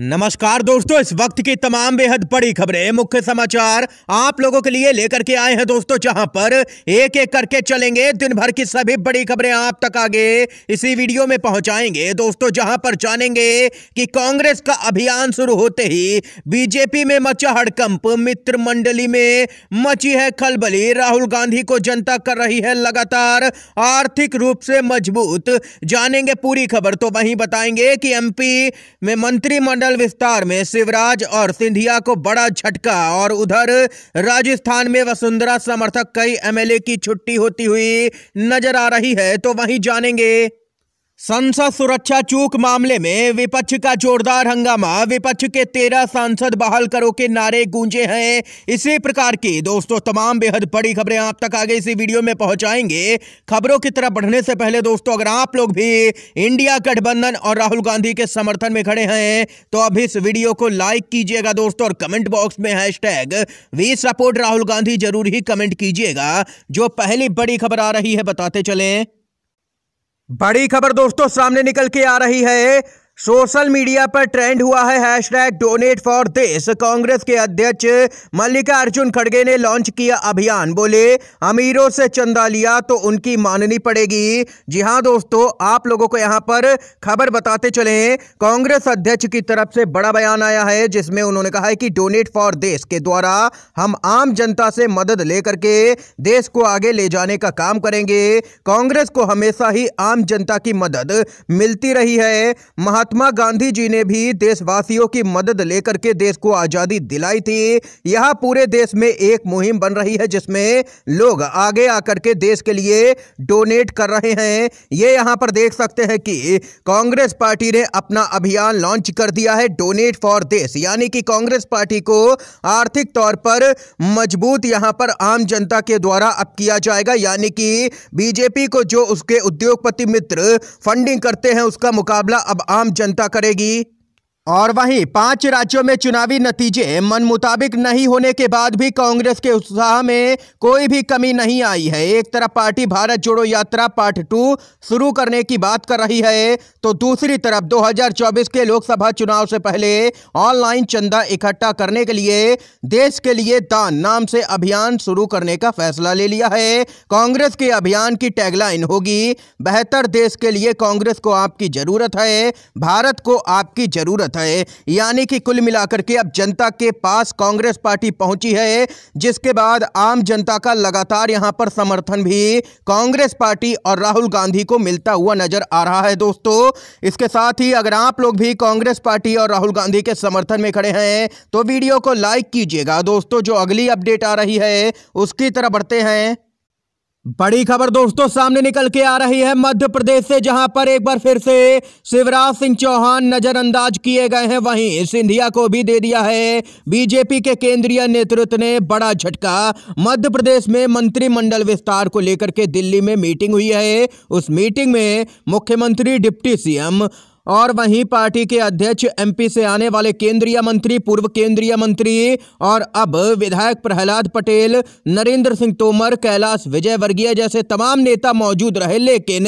नमस्कार दोस्तों इस वक्त की तमाम बेहद बड़ी खबरें मुख्य समाचार आप लोगों के लिए लेकर के आए हैं दोस्तों जहां पर एक एक करके चलेंगे दिन भर की सभी बड़ी खबरें आप तक आगे इसी वीडियो में पहुंचाएंगे दोस्तों जहां पर जानेंगे कि कांग्रेस का अभियान शुरू होते ही बीजेपी में मचा हड़कंप मित्र मंडली में मची है खलबली राहुल गांधी को जनता कर रही है लगातार आर्थिक रूप से मजबूत जानेंगे पूरी खबर तो वहीं बताएंगे कि एमपी में मंत्रिमंडल मंडल विस्तार में शिवराज और सिंधिया को बड़ा झटका और उधर राजस्थान में वसुंधरा समर्थक कई एमएलए की छुट्टी होती हुई नजर आ रही है तो वहीं जानेंगे संसद सुरक्षा चूक मामले में विपक्ष का जोरदार हंगामा विपक्ष के तेरह सांसद बहाल करो के नारे गूंजे हैं इसी प्रकार की दोस्तों तमाम बेहद बड़ी खबरें आप तक आगे इसी वीडियो में पहुंचाएंगे खबरों की तरफ बढ़ने से पहले दोस्तों अगर आप लोग भी इंडिया गठबंधन और राहुल गांधी के समर्थन में खड़े हैं तो अब इस वीडियो को लाइक कीजिएगा दोस्तों और कमेंट बॉक्स में hashtag we support Rahul Gandhi जरूर ही कमेंट कीजिएगा जो पहली बड़ी खबर आ रही है बताते चले बड़ी खबर दोस्तों सामने निकल के आ रही है सोशल मीडिया पर ट्रेंड हुआ है हैशटैग डोनेट फॉर देश कांग्रेस के अध्यक्ष मल्लिकार्जुन खड़गे ने लॉन्च किया अभियान बोले अमीरों से चंदा लिया तो उनकी माननी पड़ेगी जी हाँ दोस्तों आप लोगों को यहाँ पर खबर बताते चले कांग्रेस अध्यक्ष की तरफ से बड़ा बयान आया है जिसमें उन्होंने कहा है कि डोनेट फॉर देश के द्वारा हम आम जनता से मदद लेकर के देश को आगे ले जाने का काम करेंगे कांग्रेस को हमेशा ही आम जनता की मदद मिलती रही है महात्मा महात्मा गांधी जी ने भी देशवासियों की मदद लेकर के देश को आज़ादी दिलाई थी यह पूरे देश में एक मुहिम बन रही है जिसमें लोग आगे आकर के देश के लिए डोनेट कर रहे हैं ये यहां पर देख सकते हैं कि कांग्रेस पार्टी ने अपना अभियान लॉन्च कर दिया है डोनेट फॉर देश यानी कि कांग्रेस पार्टी को आर्थिक तौर पर मजबूत यहां पर आम जनता के द्वारा अब किया जाएगा यानी कि बीजेपी को जो उसके उद्योगपति मित्र फंडिंग करते हैं उसका मुकाबला अब आम जनता करेगी और वहीं पांच राज्यों में चुनावी नतीजे मन मुताबिक नहीं होने के बाद भी कांग्रेस के उत्साह में कोई भी कमी नहीं आई है एक तरफ पार्टी भारत जोड़ो यात्रा पार्ट टू शुरू करने की बात कर रही है तो दूसरी तरफ 2024 के लोकसभा चुनाव से पहले ऑनलाइन चंदा इकट्ठा करने के लिए देश के लिए दान नाम से अभियान शुरू करने का फैसला ले लिया है कांग्रेस के अभियान की टैगलाइन होगी बेहतर देश के लिए कांग्रेस को आपकी जरूरत है भारत को आपकी जरूरत प्रतिशत है यानी कि कुल मिलाकर के अब जनता के पास कांग्रेस पार्टी पहुंची है जिसके बाद आम जनता का लगातार यहां पर समर्थन भी कांग्रेस पार्टी और राहुल गांधी को मिलता हुआ नजर आ रहा है दोस्तों इसके साथ ही अगर आप लोग भी कांग्रेस पार्टी और राहुल गांधी के समर्थन में खड़े हैं तो वीडियो को लाइक कीजिएगा दोस्तों जो अगली अपडेट आ रही है उसकी तरफ बढ़ते हैं बड़ी खबर दोस्तों सामने निकल के आ रही है मध्य प्रदेश से जहां पर एक बार फिर से शिवराज सिंह चौहान नजरअंदाज किए गए हैं वहीं सिंधिया को भी दे दिया है बीजेपी के केंद्रीय नेतृत्व ने बड़ा झटका मध्य प्रदेश में मंत्रिमंडल विस्तार को लेकर के दिल्ली में मीटिंग हुई है उस मीटिंग में मुख्यमंत्री डिप्टी सीएम और वहीं पार्टी के अध्यक्ष एमपी से आने वाले केंद्रीय मंत्री पूर्व केंद्रीय मंत्री और अब विधायक प्रहलाद पटेल नरेंद्र सिंह तोमर कैलाश विजयवर्गीय जैसे तमाम नेता मौजूद रहे लेकिन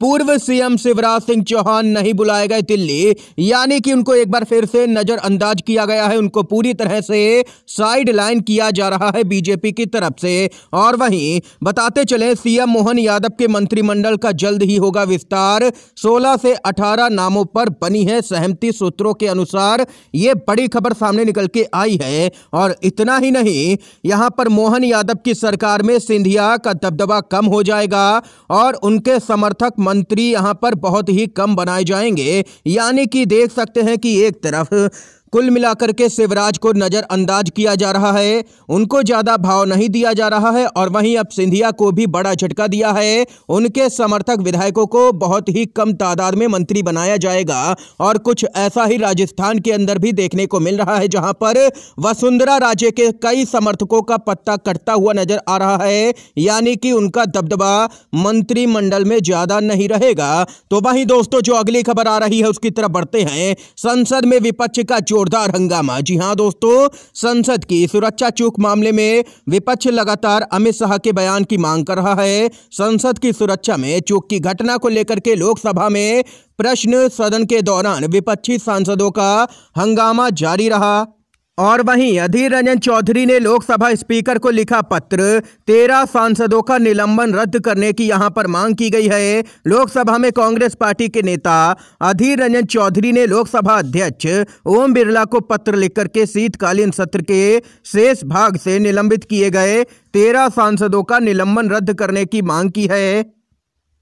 पूर्व सीएम शिवराज सिंह चौहान नहीं बुलाए गए दिल्ली यानी कि उनको एक बार फिर से नजरअंदाज किया गया है उनको पूरी तरह से साइड लाइन किया जा रहा है बीजेपी की तरफ से और वहीं बताते चले सीएम मोहन यादव के मंत्रिमंडल का जल्द ही होगा विस्तार सोलह से अठारह नामों कामों पर बनी है सहमति सूत्रों के अनुसार ये बड़ी खबर सामने निकल के आई है और इतना ही नहीं यहां पर मोहन यादव की सरकार में सिंधिया का दबदबा कम हो जाएगा और उनके समर्थक मंत्री यहां पर बहुत ही कम बनाए जाएंगे यानी कि देख सकते हैं कि एक तरफ कुल मिलाकर के शिवराज को नज़रअंदाज किया जा रहा है उनको ज़्यादा भाव नहीं दिया जा रहा है और वहीं अब सिंधिया को भी बड़ा झटका दिया है उनके समर्थक विधायकों को बहुत ही कम तादाद में मंत्री बनाया जाएगा और कुछ ऐसा ही राजस्थान के अंदर भी देखने को मिल रहा है जहां पर वसुंधरा राजे के कई समर्थकों का पत्ता कटता हुआ नजर आ रहा है यानी कि उनका दबदबा मंत्रिमंडल में ज़्यादा नहीं रहेगा तो वहीं दोस्तों जो अगली खबर आ रही है उसकी तरफ बढ़ते हैं संसद में विपक्ष का जो जोरदार हंगामा जी हाँ दोस्तों संसद की सुरक्षा चूक मामले में विपक्ष लगातार अमित शाह के बयान की मांग कर रहा है संसद की सुरक्षा में चूक की घटना को लेकर के लोकसभा में प्रश्न सदन के दौरान विपक्षी सांसदों का हंगामा जारी रहा और वहीं अधीर रंजन चौधरी ने लोकसभा स्पीकर को लिखा पत्र तेरह सांसदों का निलंबन रद्द करने की यहां पर मांग की गई है लोकसभा में कांग्रेस पार्टी के नेता अधीर रंजन चौधरी ने लोकसभा अध्यक्ष ओम बिरला को पत्र लिखकर के शीतकालीन सत्र के शेष भाग से निलंबित किए गए तेरह सांसदों का निलंबन रद्द करने की मांग की है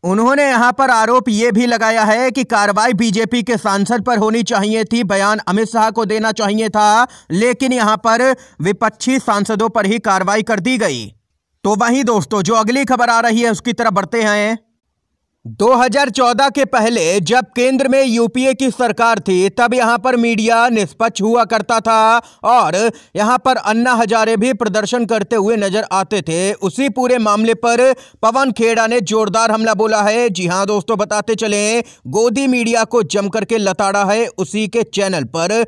उन्होंने यहां पर आरोप ये भी लगाया है कि कार्रवाई बीजेपी के सांसद पर होनी चाहिए थी बयान अमित शाह को देना चाहिए था लेकिन यहां पर विपक्षी सांसदों पर ही कार्रवाई कर दी गई तो वहीं दोस्तों जो अगली खबर आ रही है उसकी तरफ बढ़ते हैं 2014 के पहले जब केंद्र में यूपीए की सरकार थी तब यहां पर मीडिया निष्पक्ष हुआ करता था और यहां पर अन्ना हजारे भी प्रदर्शन करते हुए नजर आते थे उसी पूरे मामले पर पवन खेड़ा ने जोरदार हमला बोला है जी हां दोस्तों बताते चले गोदी मीडिया को जम करके लताड़ा है उसी के चैनल पर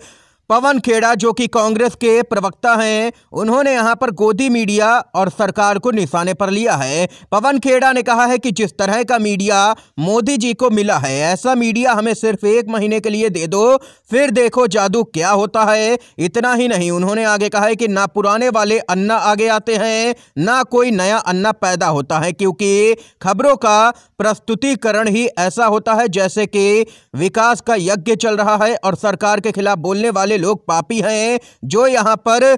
पवन खेड़ा जो कि कांग्रेस के प्रवक्ता हैं उन्होंने यहां पर गोदी मीडिया और सरकार को निशाने पर लिया है पवन खेड़ा ने कहा है कि जिस तरह का मीडिया मोदी जी को मिला है ऐसा मीडिया हमें सिर्फ एक महीने के लिए दे दो फिर देखो जादू क्या होता है इतना ही नहीं उन्होंने आगे कहा है कि ना पुराने वाले अन्ना आगे आते हैं ना कोई नया अन्ना पैदा होता है क्योंकि खबरों का प्रस्तुतिकरण ही ऐसा होता है जैसे कि विकास का यज्ञ चल रहा है और सरकार के खिलाफ बोलने वाले लोग पापी हैं जो यहाँ पर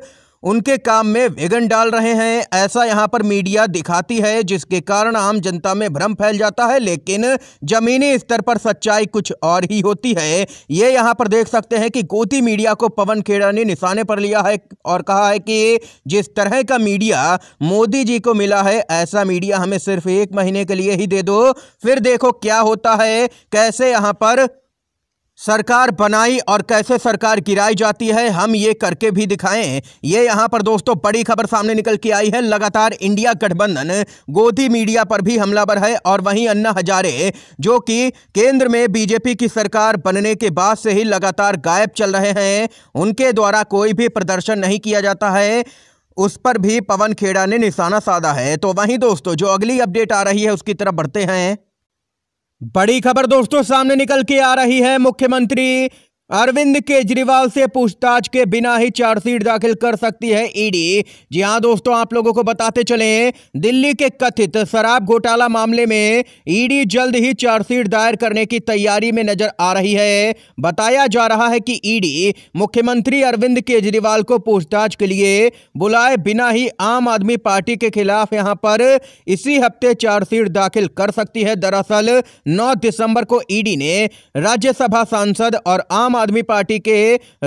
उनके काम में विघन डाल रहे हैं ऐसा यहाँ पर मीडिया दिखाती है जिसके कारण आम जनता में भ्रम फैल जाता है लेकिन जमीनी स्तर पर सच्चाई कुछ और ही होती है ये यहाँ पर देख सकते हैं कि गोती मीडिया को पवन खेड़ा ने निशाने पर लिया है और कहा है कि जिस तरह का मीडिया मोदी जी को मिला है ऐसा मीडिया हमें सिर्फ एक महीने के लिए ही दे दो फिर देखो क्या होता है कैसे यहाँ पर सरकार बनाई और कैसे सरकार गिराई जाती है हम ये करके भी दिखाएं ये यहाँ पर दोस्तों बड़ी खबर सामने निकल के आई है लगातार इंडिया गठबंधन गोदी मीडिया पर भी हमलावर है और वहीं अन्ना हजारे जो कि केंद्र में बीजेपी की सरकार बनने के बाद से ही लगातार गायब चल रहे हैं उनके द्वारा कोई भी प्रदर्शन नहीं किया जाता है उस पर भी पवन खेड़ा ने निशाना साधा है तो वहीं दोस्तों जो अगली अपडेट आ रही है उसकी तरफ बढ़ते हैं बड़ी खबर दोस्तों सामने निकल के आ रही है मुख्यमंत्री अरविंद केजरीवाल से पूछताछ के बिना ही चार्जशीट दाखिल कर सकती है ईडी जी हाँ दोस्तों आप लोगों को बताते चले दिल्ली के कथित शराब घोटाला मामले में ईडी जल्द ही चार्जशीट दायर करने की तैयारी में नजर आ रही है बताया जा रहा है कि ईडी मुख्यमंत्री अरविंद केजरीवाल को पूछताछ के लिए बुलाए बिना ही आम आदमी पार्टी के खिलाफ यहां पर इसी हफ्ते चार्जशीट दाखिल कर सकती है दरअसल नौ दिसंबर को ईडी ने राज्यसभा सांसद और आम आदमी पार्टी के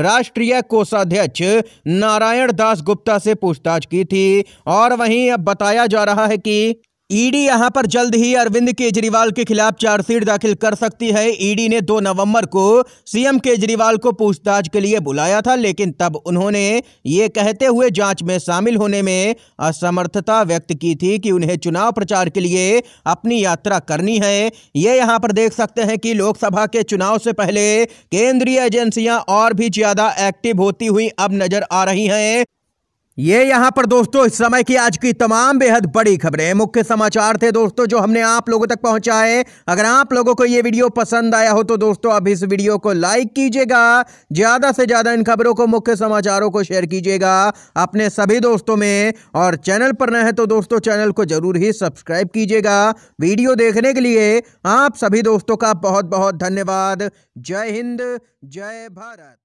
राष्ट्रीय कोषाध्यक्ष नारायण दास गुप्ता से पूछताछ की थी और वहीं अब बताया जा रहा है कि ईडी यहां पर जल्द ही अरविंद केजरीवाल के खिलाफ चार्जशीट दाखिल कर सकती है ईडी ने 2 नवंबर को सीएम केजरीवाल को पूछताछ के लिए बुलाया था लेकिन तब उन्होंने ये कहते हुए जांच में शामिल होने में असमर्थता व्यक्त की थी कि उन्हें चुनाव प्रचार के लिए अपनी यात्रा करनी है ये यहां पर देख सकते हैं कि लोकसभा के चुनाव से पहले केंद्रीय एजेंसियाँ और भी ज्यादा एक्टिव होती हुई अब नजर आ रही हैं ये यहां पर दोस्तों इस समय की आज की तमाम बेहद बड़ी खबरें मुख्य समाचार थे दोस्तों जो हमने आप लोगों तक पहुंचाए अगर आप लोगों को ये वीडियो पसंद आया हो तो दोस्तों अब इस वीडियो को लाइक कीजिएगा ज्यादा से ज्यादा इन खबरों को मुख्य समाचारों को शेयर कीजिएगा अपने सभी दोस्तों में और चैनल पर न है तो दोस्तों चैनल को जरूर ही सब्सक्राइब कीजिएगा वीडियो देखने के लिए आप सभी दोस्तों का बहुत बहुत धन्यवाद जय हिंद जय भारत